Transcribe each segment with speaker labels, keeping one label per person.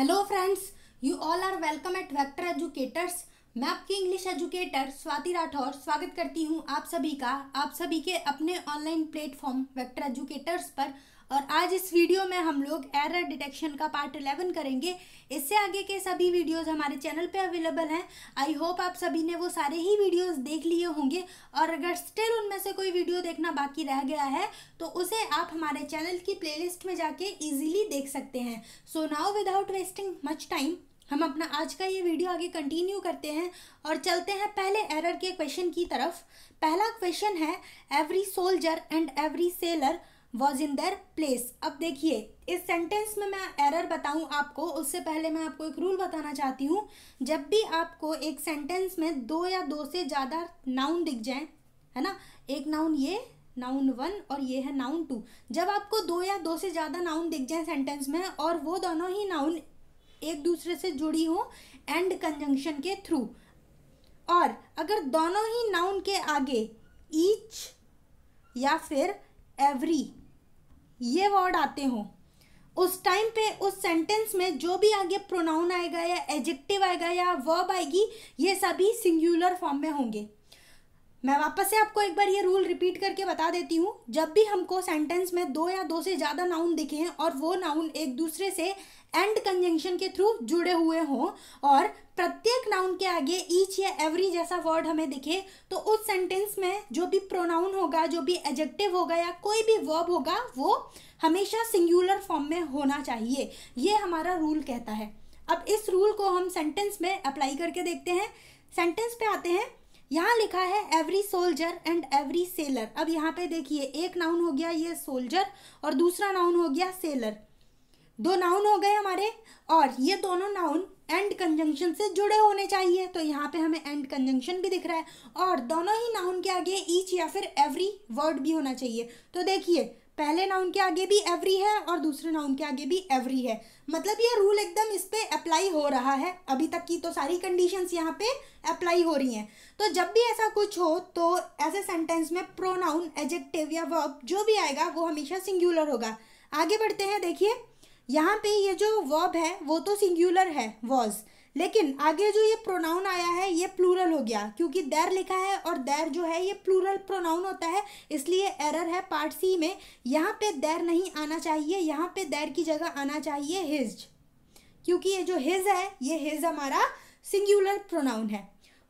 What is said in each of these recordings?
Speaker 1: hello friends you all are welcome at Vector Educators मैं आपकी English educator Swati Rathore स्वागत करती हूँ आप सभी का आप सभी के अपने ऑनलाइन प्लेटफॉर्म वेक्टर एजुकेटर्स पर और आज इस वीडियो में हम लोग एरर डिटेक्शन का पार्ट इलेवन करेंगे इससे आगे के सभी वीडियोस हमारे चैनल पे अवेलेबल हैं आई होप आप सभी ने वो सारे ही वीडियोस देख लिए होंगे और अगर स्टिल उनमें से कोई वीडियो देखना बाकी रह गया है तो उसे आप हमारे चैनल की प्ले में जाके ईजिली देख सकते हैं so now without wasting much time हम अपना आज का ये वीडियो आगे कंटिन्यू करते हैं और चलते हैं पहले एरर के क्वेश्चन की तरफ पहला क्वेश्चन है every soldier and every sailor was in their place अब देखिए इस सेंटेंस में मैं एरर बताऊं आपको उससे पहले मैं आपको एक रूल बताना चाहती हूँ जब भी आपको एक सेंटेंस में दो या दो से ज़्यादा नाउन दिख जाए है ना एक नाउन ये नाउन वन और ये है नाउन टू जब आपको दो या दो से ज़्यादा नाउन दिख जाए सेंटेंस में और वो दोनों ही नाउन एक दूसरे से जुड़ी हो एंड कंजंक्शन के थ्रू और अगर दोनों ही नाउन के आगे ईच या फिर एवरी ये वर्ड आते हो उस टाइम पे उस सेंटेंस में जो भी आगे प्रोनाउन आएगा या एजेक्टिव आएगा या वर्ब आएगी ये सभी सिंगुलर फॉर्म में होंगे मैं वापस से आपको एक बार ये रूल रिपीट करके बता देती हूँ जब भी हमको सेंटेंस में दो या दो से ज़्यादा नाउन दिखे हैं और वो नाउन एक दूसरे से एंड कंजंक्शन के थ्रू जुड़े हुए हों और प्रत्येक के आगे ईच या एवरी जैसा वर्ड हमें दिखे तो उस सेंटेंस में जो भी प्रोनाउन होगा जो भी एडजेक्टिव होगा या कोई भी वर्ब होगा वो हमेशा सिंगुलर फॉर्म में होना चाहिए ये हमारा रूल कहता है अब इस रूल को हम सेंटेंस में अप्लाई करके देखते हैं सेंटेंस पे आते हैं यहाँ लिखा है every soldier and every sailor अब यहाँ पे देखिए एक नाउन हो गया ये सोल्जर और दूसरा नाउन हो गया सेलर दो नाउन हो गए हमारे और ये दोनों नाउन एंड कंजंक्शन से जुड़े होने चाहिए तो यहाँ पे हमें एंड कंजंक्शन भी दिख रहा है और दोनों ही नाउन के आगे ईच या फिर एवरी वर्ड भी होना चाहिए तो देखिए पहले नाउन के आगे भी एवरी है और दूसरे नाउन के आगे भी एवरी है मतलब ये रूल एकदम इस पर अप्लाई हो रहा है अभी तक की तो सारी कंडीशंस यहाँ पे अप्लाई हो रही हैं तो जब भी ऐसा कुछ हो तो ऐसे सेंटेंस में प्रोनाउन एजेक्टिव या वर्ब जो भी आएगा वो हमेशा सिंगुलर होगा आगे बढ़ते हैं देखिए यहाँ पे ये जो वर्ब है वो तो सिंगुलर है वॉज लेकिन आगे जो ये प्रोनाउन आया है ये प्लूरल हो गया क्योंकि देर लिखा है और देर जो है ये प्लूरल प्रोनाउन होता है इसलिए एरर है पार्ट सी में यहाँ पे देर नहीं आना चाहिए यहाँ पे देर की जगह आना चाहिए हिज क्योंकि ये जो हिज है ये हिज हमारा सिंगुलर प्रोनाउन है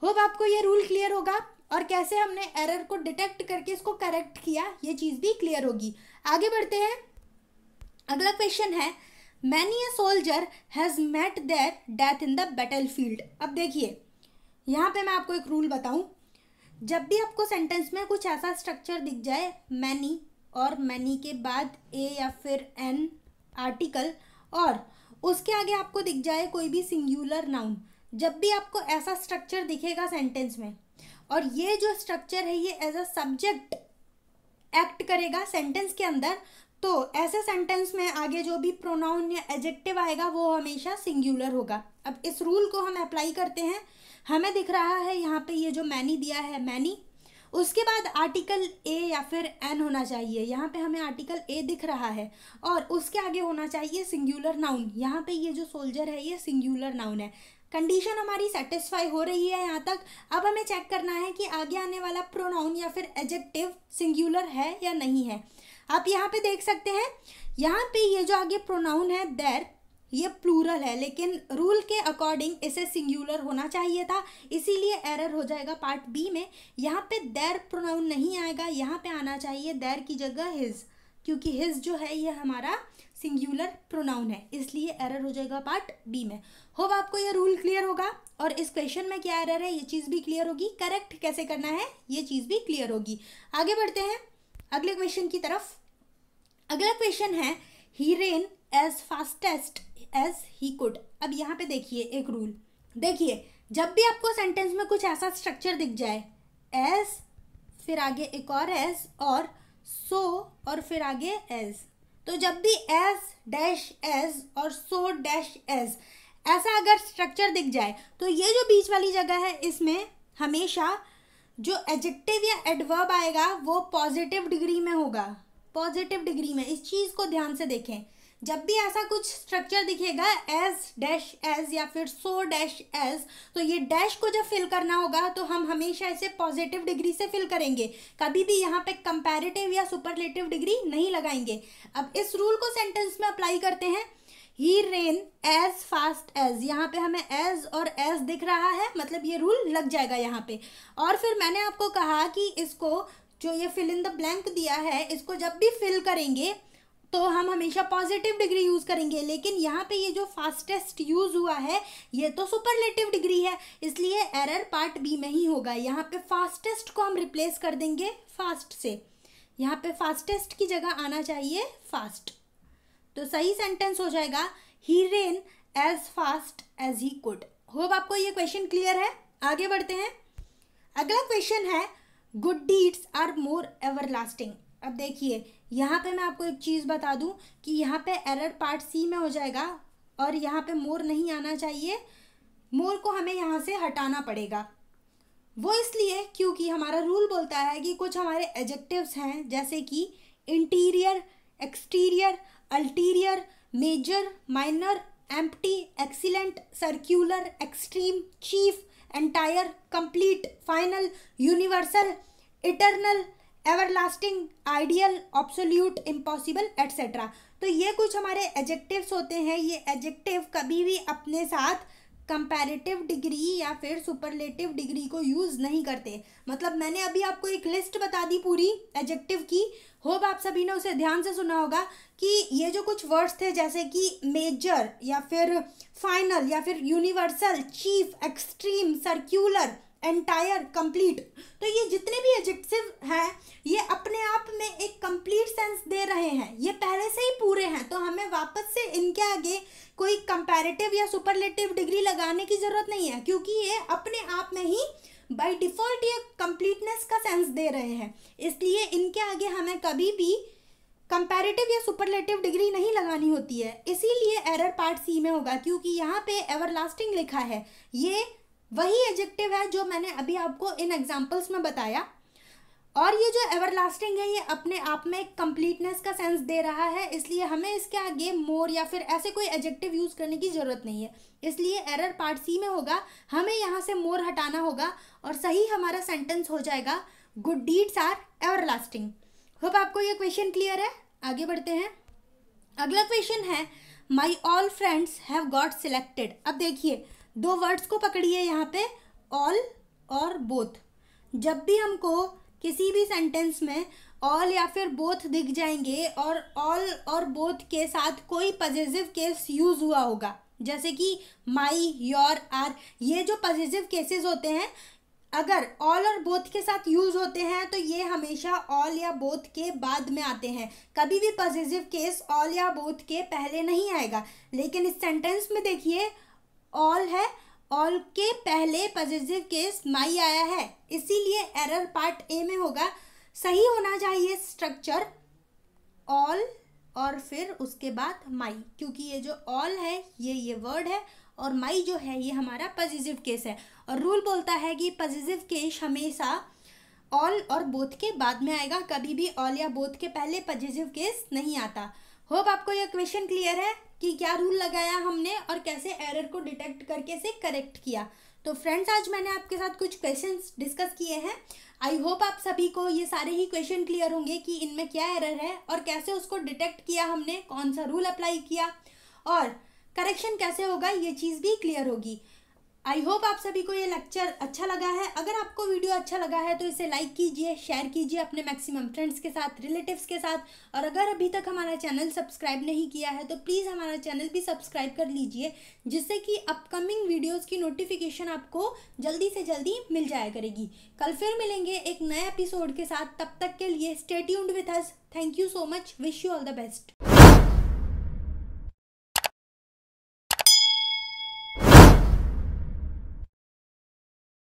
Speaker 1: होप आपको ये रूल क्लियर होगा और कैसे हमने एरर को डिटेक्ट करके इसको करेक्ट किया ये चीज़ भी क्लियर होगी आगे बढ़ते हैं अगला क्वेश्चन है many soldier has met their death in the battlefield अब देखिए यहाँ पे मैं आपको एक रूल बताऊँ जब भी आपको सेंटेंस में कुछ ऐसा स्ट्रक्चर दिख जाए मैनी और मैनी के बाद ए या फिर एन आर्टिकल और उसके आगे आपको दिख जाए कोई भी सिंगुलर नाउन जब भी आपको ऐसा स्ट्रक्चर दिखेगा सेंटेंस में और ये जो स्ट्रक्चर है ये एज अ सब्जेक्ट एक्ट करेगा सेंटेंस के अंदर तो ऐसे सेंटेंस में आगे जो भी प्रोनाउन या एडजेक्टिव आएगा वो हमेशा सिंगुलर होगा अब इस रूल को हम अप्लाई करते हैं हमें दिख रहा है यहाँ पे ये जो मैनी दिया है मैनी उसके बाद आर्टिकल ए या फिर एन होना चाहिए यहाँ पे हमें आर्टिकल ए दिख रहा है और उसके आगे होना चाहिए सिंगुलर नाउन यहाँ पे ये जो सोल्जर है ये सिंगुलर नाउन है कंडीशन हमारी सेटिस्फाई हो रही है यहाँ तक अब हमें चेक करना है कि आगे आने वाला प्रोनाउन या फिर एडजेक्टिव सिंगुलर है या नहीं है आप यहाँ पे देख सकते हैं यहाँ पे ये जो आगे प्रोनाउन है देर ये प्लूरल है लेकिन रूल के अकॉर्डिंग इसे सिंगुलर होना चाहिए था इसीलिए एरर हो जाएगा पार्ट बी में यहाँ पे देर प्रोनाउन नहीं आएगा यहाँ पे आना चाहिए देर की जगह हिज क्योंकि हिज जो है ये हमारा सिंगुलर प्रोनाउन है इसलिए एरर हो जाएगा पार्ट बी में होप आपको ये रूल क्लियर होगा और इस क्वेश्चन में क्या एरर है ये चीज़ भी क्लियर होगी करेक्ट कैसे करना है ये चीज़ भी क्लियर होगी आगे बढ़ते हैं अगले क्वेश्चन की तरफ अगला क्वेश्चन है he ran as fastest as he could अब यहाँ पे देखिए एक रूल देखिए जब भी आपको सेंटेंस में कुछ ऐसा स्ट्रक्चर दिख जाए एज फिर आगे एक और एज और सो और फिर आगे एज तो जब भी एज डैश एज और सो डैश एज ऐसा अगर स्ट्रक्चर दिख जाए तो ये जो बीच वाली जगह है इसमें हमेशा जो एडजेक्टिव या एडवर्ब आएगा वो पॉजिटिव डिग्री में होगा पॉजिटिव डिग्री में इस चीज़ को ध्यान से देखें जब भी ऐसा कुछ स्ट्रक्चर दिखेगा एस डैश एस या फिर सो डैश एस तो ये डैश को जब फिल करना होगा तो हम हमेशा इसे पॉजिटिव डिग्री से फिल करेंगे कभी भी यहाँ पे कंपैरेटिव या सुपरलेटिव डिग्री नहीं लगाएंगे अब इस रूल को सेंटेंस में अप्लाई करते हैं he ran as fast as यहाँ पे हमें एज और एज दिख रहा है मतलब ये रूल लग जाएगा यहाँ पे और फिर मैंने आपको कहा कि इसको जो ये फिल इन द ब्लैंक दिया है इसको जब भी फिल करेंगे तो हम हमेशा पॉजिटिव डिग्री यूज़ करेंगे लेकिन यहाँ पे ये जो फास्टेस्ट यूज़ हुआ है ये तो सुपरलेटिव डिग्री है इसलिए एरर पार्ट बी में ही होगा यहाँ पे फास्टेस्ट को हम रिप्लेस कर देंगे फास्ट से यहाँ पे फास्टेस्ट की जगह आना चाहिए फास्ट तो सही सेंटेंस हो जाएगा he ran as fast as he could hope आपको ये क्वेश्चन क्लियर है आगे बढ़ते हैं अगला क्वेश्चन है good deeds are more everlasting अब देखिए यहाँ पे मैं आपको एक चीज़ बता दूँ कि यहाँ पे एरर पार्ट सी में हो जाएगा और यहाँ पे मोर नहीं आना चाहिए मोर को हमें यहाँ से हटाना पड़ेगा वो इसलिए क्योंकि हमारा रूल बोलता है कि कुछ हमारे एडजेक्टिव्स हैं जैसे कि interior exterior ulterior major minor empty excellent circular extreme chief entire complete final universal eternal everlasting ideal absolute impossible etcetera तो ये कुछ हमारे एडजेक्टिव्स होते हैं ये एजेक्टिव कभी भी अपने साथ कंपेरेटिव डिग्री या फिर सुपरलेटिव डिग्री को यूज़ नहीं करते मतलब मैंने अभी आपको एक लिस्ट बता दी पूरी एडजेक्टिव की होप आप सभी ने उसे ध्यान से सुना होगा कि ये जो कुछ वर्ड्स थे जैसे कि मेजर या फिर फाइनल या फिर universal chief extreme circular entire complete तो ये जितने भी एजेक्टिव हैं ये अपने आप में एक कंप्लीट सेंस दे रहे हैं ये पहले से ही पूरे हैं तो हमें वापस से इनके आगे कोई कंपैरेटिव या सुपरलेटिव डिग्री लगाने की ज़रूरत नहीं है क्योंकि ये अपने आप में ही बाय डिफ़ॉल्ट ये कंप्लीटनेस का सेंस दे रहे हैं इसलिए इनके आगे हमें कभी भी कंपैरेटिव या सुपरलेटिव डिग्री नहीं लगानी होती है इसीलिए एरर पार्ट सी में होगा क्योंकि यहाँ पे एवरलास्टिंग लिखा है ये वही एडजेक्टिव है जो मैंने अभी आपको इन एग्जाम्पल्स में बताया और ये जो एवरलास्टिंग है ये अपने आप में एक कम्प्लीटनेस का सेंस दे रहा है इसलिए हमें इसके आगे मोर या फिर ऐसे कोई एडजेक्टिव यूज़ करने की ज़रूरत नहीं है इसलिए एरर पार्ट सी में होगा हमें यहाँ से मोर हटाना होगा और सही हमारा सेंटेंस हो जाएगा good deeds are everlasting hope आपको ये क्वेश्चन क्लियर है आगे बढ़ते हैं अगला क्वेश्चन है my all friends have got selected अब देखिए दो वर्ड्स को पकड़िए यहाँ पे ऑल और बोथ जब भी हमको किसी भी सेंटेंस में ऑल या फिर बोथ दिख जाएंगे और ऑल और बोथ के साथ कोई पॉजिटिव केस यूज़ हुआ होगा जैसे कि माई योर आर ये जो पॉजिटिव केसेस होते हैं अगर ऑल और बोथ के साथ यूज होते हैं तो ये हमेशा ऑल या बोथ के बाद में आते हैं कभी भी पॉजिटिव केस ऑल या बोथ के पहले नहीं आएगा लेकिन इस सेंटेंस में देखिए ऑल है ऑल के पहले पॉजिटिव केस माई आया है इसीलिए एरर पार्ट ए में होगा सही होना चाहिए स्ट्रक्चर ऑल और फिर उसके बाद माई क्योंकि ये जो ऑल है ये ये वर्ड है और माई जो है ये हमारा पॉजिटिव केस है और रूल बोलता है कि पॉजिटिव केस हमेशा ऑल और बोथ के बाद में आएगा कभी भी ऑल या बोथ के पहले पॉजिटिव केस नहीं आता होप आपको यह क्वेश्चन क्लियर है कि क्या रूल लगाया हमने और कैसे एरर को डिटेक्ट करके से करेक्ट किया तो फ्रेंड्स आज मैंने आपके साथ कुछ क्वेश्चंस डिस्कस किए हैं आई होप आप सभी को ये सारे ही क्वेश्चन क्लियर होंगे कि इनमें क्या एरर है और कैसे उसको डिटेक्ट किया हमने कौन सा रूल अप्लाई किया और करेक्शन कैसे होगा ये चीज़ भी क्लियर होगी आई होप आप सभी को ये लेक्चर अच्छा लगा है अगर आपको वीडियो अच्छा लगा है तो इसे लाइक कीजिए शेयर कीजिए अपने मैक्सिमम फ्रेंड्स के साथ रिलेटिव्स के साथ और अगर अभी तक हमारा चैनल सब्सक्राइब नहीं किया है तो प्लीज़ हमारा चैनल भी सब्सक्राइब कर लीजिए जिससे कि अपकमिंग वीडियोस की नोटिफिकेशन आपको जल्दी से जल्दी मिल जाया करेगी कल फिर मिलेंगे एक नए एपिसोड के साथ तब तक के लिए stay tuned with us thank you so much wish you all the best